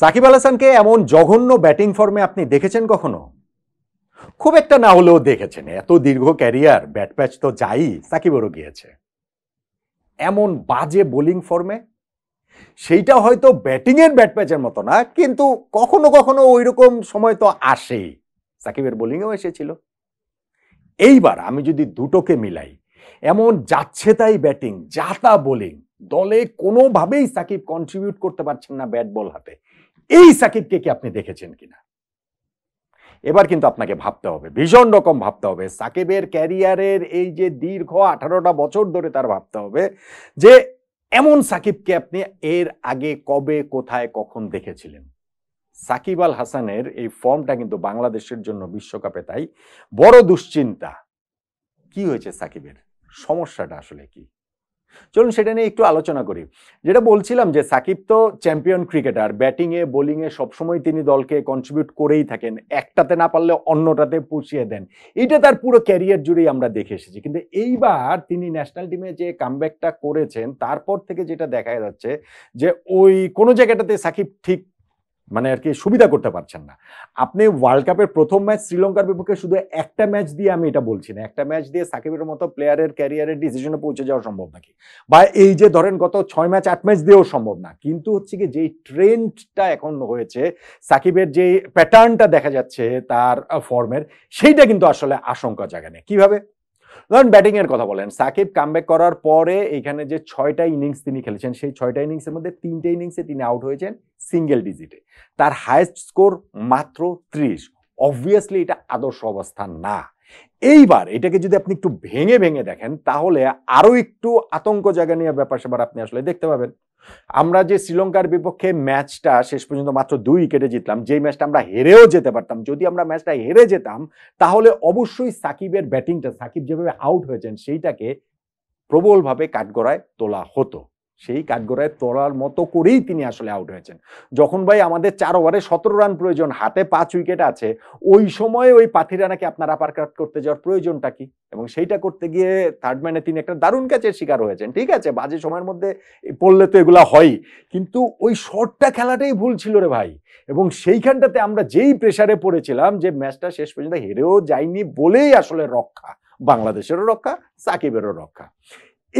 সাকিব আল হাসানকে এমন জঘন্য ব্যাটিং ফর্মে আপনি দেখেছেন কখনো খুব একটা না হলেও দেখেছেন এত দীর্ঘ ক্যারিয়ার ব্যাট প্যাচ তো যাই সাকিবেরও গিয়েছে এমন বাজে বোলিং ফর্মে সেইটা হয়তো ব্যাটিংয়ের ব্যাট প্যাচের মতো না কিন্তু কখনো কখনো ওই রকম সময় তো আসেই সাকিবের বোলিংও এসেছিল এইবার আমি যদি দুটোকে মিলাই এমন যাচ্ছে তাই ব্যাটিং যা তা বোলিং দলে কোনোভাবেই সাকিব কন্ট্রিবিউট করতে পারছেন না ব্যাট বল হাতে এই সাকিবকে কি আপনি দেখেছেন কিনা এবার কিন্তু আপনাকে ভাবতে হবে ভীষণ রকম ভাবতে হবে সাকিবের ক্যারিয়ারের এই যে দীর্ঘ আঠারোটা বছর ধরে তার ভাবতে হবে যে এমন সাকিবকে আপনি এর আগে কবে কোথায় কখন দেখেছিলেন সাকিব আল হাসানের এই ফর্মটা কিন্তু বাংলাদেশের জন্য বিশ্বকাপে তাই বড় দুশ্চিন্তা কি হয়েছে সাকিবের সমস্যাটা আসলে কি চলুন সেটা নিয়ে একটু আলোচনা করি যেটা বলছিলাম যে সাকিব তো চ্যাম্পিয়ন ক্রিকেটার ব্যাটিংয়ে বোলিংয়ে সবসময় তিনি দলকে কন্ট্রিবিউট করেই থাকেন একটাতে না পারলে অন্যটাতে পুষিয়ে দেন এটা তার পুরো ক্যারিয়ার জুড়েই আমরা দেখে এসেছি কিন্তু এইবার তিনি ন্যাশনাল টিমে যে কামব্যাকটা করেছেন তারপর থেকে যেটা দেখা যাচ্ছে যে ওই কোনো জায়গাটাতে সাকিব ঠিক মানে আর কি সুবিধা করতে পারছেন না আপনি ওয়ার্ল্ড কাপের প্রথম ম্যাচ শ্রীলঙ্কার বিপক্ষে শুধু একটা ম্যাচ দিয়ে আমি এটা বলছি না একটা ম্যাচ দিয়ে সাকিবের মতো প্লেয়ারের ক্যারিয়ারের ডিসিশনে পৌঁছে যাওয়া সম্ভব নাকি বা এই যে ধরেন গত ছয় ম্যাচ আট ম্যাচ দিয়েও সম্ভব না কিন্তু হচ্ছে কি যেই ট্রেন্ডটা এখন হয়েছে সাকিবের যে প্যাটার্নটা দেখা যাচ্ছে তার ফর্মের সেইটা কিন্তু আসলে আশঙ্কা জাগে নেই কীভাবে ধরুন ব্যাটিংয়ের কথা বলেন সাকিব কামব্যাক করার পরে এখানে যে ছয়টা ইনিংস তিনি খেলেছেন সেই ছয়টা ইনিংসের মধ্যে তিনটে ইনিংসে তিনি আউট হয়েছেন সিঙ্গেল ডিজিটে তার হায়েস্ট স্কোর মাত্র ত্রিশ অবভিয়াসলি এটা আদর্শ অবস্থা না এইবার এটাকে যদি আপনি একটু ভেঙে ভেঙে দেখেন তাহলে আরও একটু আতঙ্ক জায়গা নিয়ে ব্যাপার সেবার আপনি আসলে দেখতে পাবেন আমরা যে শ্রীলঙ্কার বিপক্ষে ম্যাচটা শেষ পর্যন্ত মাত্র দুই উইকেটে জিতলাম যেই ম্যাচটা আমরা হেরেও যেতে পারতাম যদি আমরা ম্যাচটা হেরে যেতাম তাহলে অবশ্যই সাকিবের ব্যাটিংটা সাকিব যেভাবে আউট হয়েছেন সেইটাকে প্রবলভাবে কাঠগড়ায় তোলা হতো সেই কাঠগড়ায় তোলার মতো করেই তিনি আসলে আউট হয়েছেন যখন ভাই আমাদের চার ওভারে সতেরো রান প্রয়োজন হাতে পাঁচ উইকেট আছে ওই সময় ওই পাথিরানাকে আপনার আপার কাট করতে যাওয়ার প্রয়োজনটা কি এবং সেইটা করতে গিয়ে থার্ড ম্যানে তিনি একটা দারুণ ক্যাচের শিকার হয়েছেন ঠিক আছে বাজে সময়ের মধ্যে পড়লে তো এগুলা হয়ই কিন্তু ওই শর্টটা খেলাটাই ভুল ছিল রে ভাই এবং সেইখানটাতে আমরা যেই প্রেশারে পড়েছিলাম যে ম্যাচটা শেষ পর্যন্ত হেরেও যায়নি বলেই আসলে রক্ষা বাংলাদেশেরও রক্ষা সাকিবেরও রক্ষা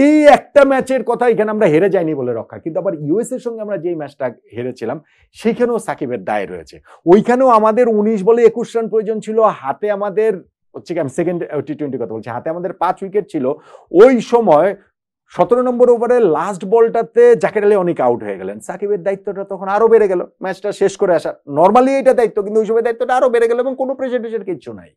এই একটা ম্যাচের কথা এখানে আমরা হেরে যাইনি বলে রক্ষা কিন্তু আবার ইউএস এর সঙ্গে আমরা যেই ম্যাচটা হেরেছিলাম সেখানেও সাকিবের দায় রয়েছে ওইখানেও আমাদের উনিশ বলে একুশ রান প্রয়োজন ছিল হাতে আমাদের হচ্ছে কি আমি সেকেন্ড টি টোয়েন্টি কথা বলছি হাতে আমাদের পাঁচ উইকেট ছিল ওই সময় সতেরো নম্বর ওভারে লাস্ট বলটাতে জ্যাকেট আলী অনেক আউট হয়ে গেলেন সাকিবের দায়িত্বটা তখন আরও বেড়ে গেল ম্যাচটা শেষ করে আসা নর্মালি এটা দায়িত্ব কিন্তু ওই সময় দায়িত্বটা আরও বেড়ে গেল এবং কোনো প্রেজেন্টেশন কিচ্ছু নাই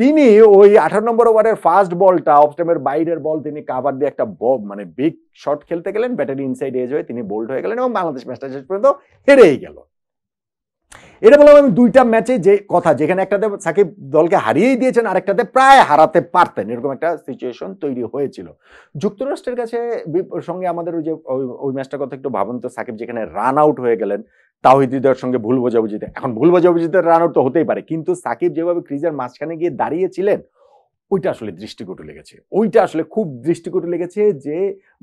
তিনি ওই আঠারো নম্বর ওভারের ফার্স্ট বলটা অফস্টেমের বাইরের বল তিনি কাভার দিয়ে একটা বব মানে বিগ শট খেলতে গেলেন ব্যাটারি ইনসাইড এজ হয়ে তিনি বোল্ড হয়ে গেলেন এবং বাংলাদেশ ম্যাচটা শেষ পর্যন্ত হেরেই গেল এটা বললাম আমি দুইটা ম্যাচে যে কথা যেখানে একটাতে সাকিব দলকে হারিয়েই দিয়েছেন আরেকটাতে প্রায় হারাতে পারতেন এরকম একটা সিচুয়েশন তৈরি হয়েছিল যুক্তরাষ্ট্রের কাছে সঙ্গে আমাদের ওই যে ওই ম্যাচটার কথা একটু ভাবুন তো সাকিব যেখানে রান আউট হয়ে গেলেন তাহিদিদার সঙ্গে ভুল বোঝাবুঝিতে এখন ভুল বোঝাবুঝিতে রান আউট তো হতেই পারে কিন্তু সাকিব যেভাবে ক্রিজের মাঝখানে গিয়ে দাঁড়িয়েছিলেন ওইটা আসলে দৃষ্টিকটু লেগেছে ওইটা আসলে খুব দৃষ্টিকটু লেগেছে যে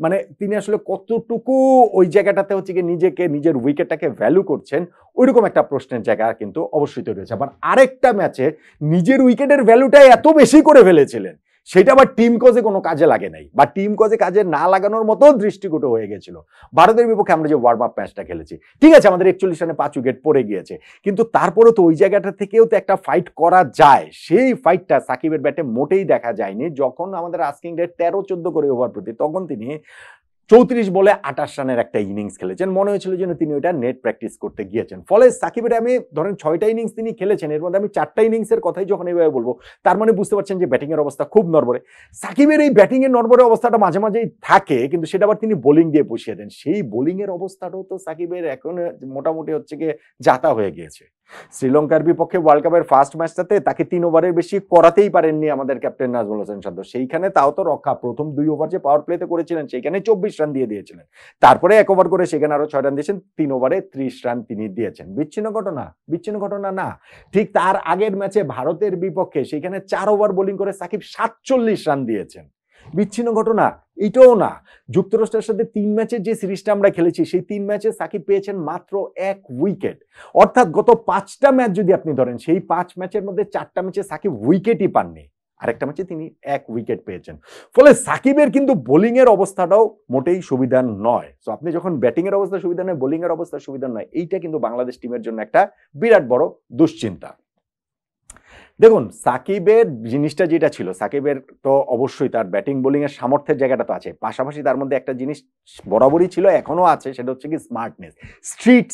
মানে তিনি আসলে কতটুকু ওই জায়গাটাতে হচ্ছে কি নিজেকে নিজের উইকেটটাকে ভ্যালু করছেন ওইরকম একটা প্রশ্নের জায়গা কিন্তু অবশ্যই তৈরি হয়েছে আবার আরেকটা ম্যাচে নিজের উইকেটের ভ্যালুটা এত বেশি করে ফেলেছিলেন সেটা আবার টিম কজে কোনো কাজে লাগে নাই বা টিম কজে কাজে না লাগানোর মতো দৃষ্টিকটু হয়ে গেছিল ভারতের বিপক্ষে আমরা যে ওয়ার্ম আপ ম্যাচটা খেলেছি ঠিক আছে আমাদের একচল্লিশ রানে পাঁচ উইকেট পড়ে গিয়েছে কিন্তু তারপরে তো ওই জায়গাটা থেকেও তো একটা ফাইট করা যায় সেই ফাইটটা সাকিবের ব্যাটে মোটেই দেখা যায়নি যখন আমাদের আস্কিং রেট তেরো চোদ্দ করে ওভার প্রতি তখন তিনি চৌত্রিশ বলে আটাশ রানের একটা ইনিংস খেলেছেন মনে হয়েছিল যেন তিনি ওইটা নেট প্র্যাকটিস করতে গিয়েছেন ফলে সাকিবের আমি ধরেন ছয়টা ইনিংস তিনি খেলেছেন এর মধ্যে আমি চারটা ইনিংসের কথাই যখন এইভাবে বলবো তার মানে বুঝতে পারছেন যে ব্যাটিংয়ের অবস্থা খুব নরবরে সাকিবের এই ব্যাটিংয়ের নরবরে অবস্থাটা মাঝে মাঝেই থাকে কিন্তু সেটা আবার তিনি বোলিং দিয়ে বসিয়ে দেন সেই বোলিংয়ের অবস্থাটাও তো সাকিবের এখন মোটামুটি হচ্ছে গিয়ে যাতা হয়ে গিয়েছে শ্রীলঙ্কার বিপক্ষে ওয়ার্ল্ড কাপের ফার্স্ট ম্যাচটাতে তাকে তিন ওভারের বেশি করাতেই পারেননি আমাদের ক্যাপ্টেন নাজমুল হোসেন সাদ্দ সেইখানে তাও তো রক্ষা প্রথম দুই ওভার যে পাওয়ার প্লেতে করেছিলেন সেইখানে চব্বিশ রান দিয়ে দিয়েছিলেন তারপরে এক ওভার করে সেখানে আরও ছয় রান দিয়েছেন তিন ওভারে ত্রিশ রান তিনি দিয়েছেন বিচ্ছিন্ন ঘটনা বিচ্ছিন্ন ঘটনা না ঠিক তার আগের ম্যাচে ভারতের বিপক্ষে সেখানে চার ওভার বোলিং করে সাকিব সাতচল্লিশ রান দিয়েছেন বিচ্ছিন্ন ঘটনা এটাও না যুক্তরাষ্ট্রের সাথে তিন ম্যাচের যে সিরিজটা আমরা খেলেছি সেই তিন ম্যাচে সাকিব পেয়েছেন মাত্র এক উইকেট অর্থাৎ গত পাঁচটা ম্যাচ যদি আপনি ধরেন সেই পাঁচ ম্যাচের মধ্যে চারটা ম্যাচে সাকিব উইকেটই পাননি আরেকটা ম্যাচে তিনি এক উইকেট পেয়েছেন ফলে সাকিবের কিন্তু বোলিংয়ের অবস্থাটাও মোটেই সুবিধার নয় সো আপনি যখন ব্যাটিংয়ের অবস্থা সুবিধা নয় বোলিংয়ের অবস্থা সুবিধা নয় এইটা কিন্তু বাংলাদেশ টিমের জন্য একটা বিরাট বড় দুশ্চিন্তা দেখুন সাকিবের জিনিসটা যেটা ছিল সাকিবের তো অবশ্যই তার ব্যাটিং বোলিংয়ের সামর্থ্যের জায়গাটা তো আছে পাশাপাশি তার মধ্যে একটা জিনিস বরাবরই ছিল এখনও আছে সেটা হচ্ছে কি স্মার্টনেস স্ট্রিট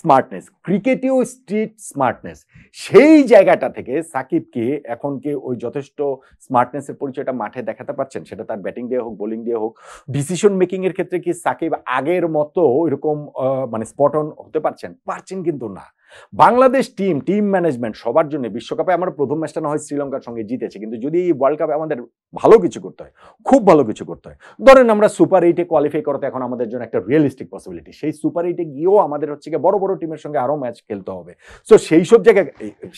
স্মার্টনেস ক্রিকেটেও স্ট্রিট স্মার্টনেস সেই জায়গাটা থেকে সাকিবকে এখন কি ওই যথেষ্ট স্মার্টনেসের পরিচয়টা মাঠে দেখাতে পারছেন সেটা তার ব্যাটিং দিয়ে হোক বোলিং দিয়ে হোক ডিসিশন মেকিংয়ের ক্ষেত্রে কি সাকিব আগের মতো এরকম মানে স্পট অন হতে পারছেন পারছেন কিন্তু না বাংলাদেশ টিম টিম ম্যানেজমেন্ট সবার জন্য বিশ্বকাপে আমরা প্রথম ম্যাচটা না হয় শ্রীলঙ্কার সঙ্গে জিতেছে কিন্তু যদি এই ওয়ার্ল্ড কাপে আমাদের ভালো কিছু করতে হয় খুব ভালো কিছু করতে হয় ধরেন আমরা সুপার এইটে কোয়ালিফাই করতে এখন আমাদের জন্য একটা রিয়েলিস্টিক পসিবিলিটি সেই সুপার এইটে গিয়েও আমাদের হচ্ছে গিয়ে বড় বড় টিমের সঙ্গে আরও ম্যাচ খেলতে হবে সো সেই সব জায়গায়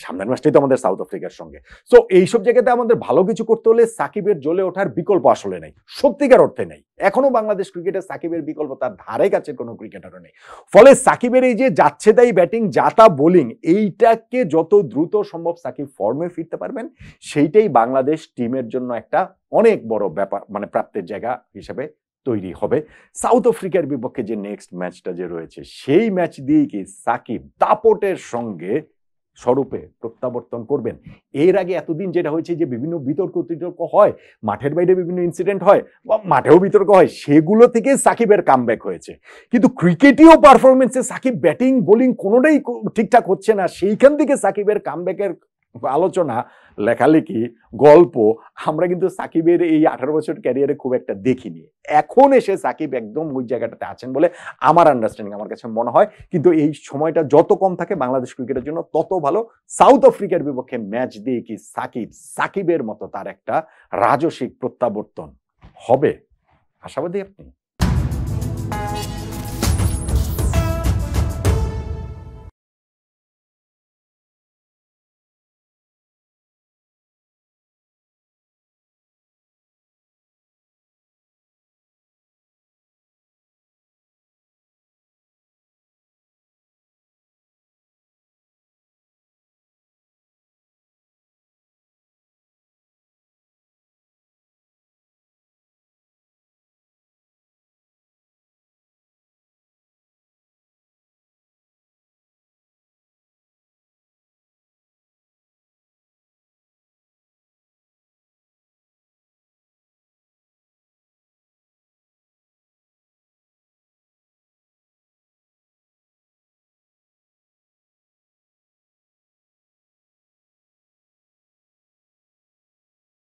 সামনের ম্যাচটাই তো আমাদের সাউথ আফ্রিকার সঙ্গে সো এইসব জায়গাতে আমাদের ভালো কিছু করতে হলে সাকিবের জ্বলে ওঠার বিকল্প আসলে নেই সত্যিকার অর্থে নেই এখনও বাংলাদেশ ক্রিকেটে সাকিবের বিকল্প তার ধারে কাছে কোনো ক্রিকেটারও নেই ফলে সাকিবের এই যে যাচ্ছে তাই ব্যাটিং যাতা বোলিং এইটাকে যত দ্রুত সম্ভব সাকিব ফর্মে ফিরতে পারবেন সেইটাই বাংলাদেশ টিমের জন্য একটা অনেক বড় ব্যাপার মানে প্রাপ্তের জায়গা হিসেবে তৈরি হবে সাউথ আফ্রিকার বিপক্ষে যে নেক্সট ম্যাচটা যে রয়েছে সেই ম্যাচ দিয়ে কি সাকিব দাপটের সঙ্গে স্বরূপে প্রত্যাবর্তন করবেন এর আগে এতদিন যেটা হয়েছে যে বিভিন্ন বিতর্ক বিতর্ক হয় মাঠের বাইরে বিভিন্ন ইনসিডেন্ট হয় বা মাঠেও বিতর্ক হয় সেগুলো থেকে সাকিবের কামব্যাক হয়েছে কিন্তু ক্রিকেটেও পারফরমেন্সে সাকিব ব্যাটিং বোলিং কোনোটাই ঠিকঠাক হচ্ছে না সেইখান থেকে সাকিবের ব্যাকের আলোচনা লেখালেখি গল্প আমরা কিন্তু সাকিবের এই আঠারো বছর ক্যারিয়ারে খুব একটা দেখিনি এখন এসে সাকিব একদম ওই জায়গাটাতে আছেন বলে আমার আন্ডারস্ট্যান্ডিং আমার কাছে মনে হয় কিন্তু এই সময়টা যত কম থাকে বাংলাদেশ ক্রিকেটের জন্য তত ভালো সাউথ আফ্রিকার বিপক্ষে ম্যাচ দিয়ে কি সাকিব সাকিবের মতো তার একটা রাজসিক প্রত্যাবর্তন হবে আশাবাদী আপনি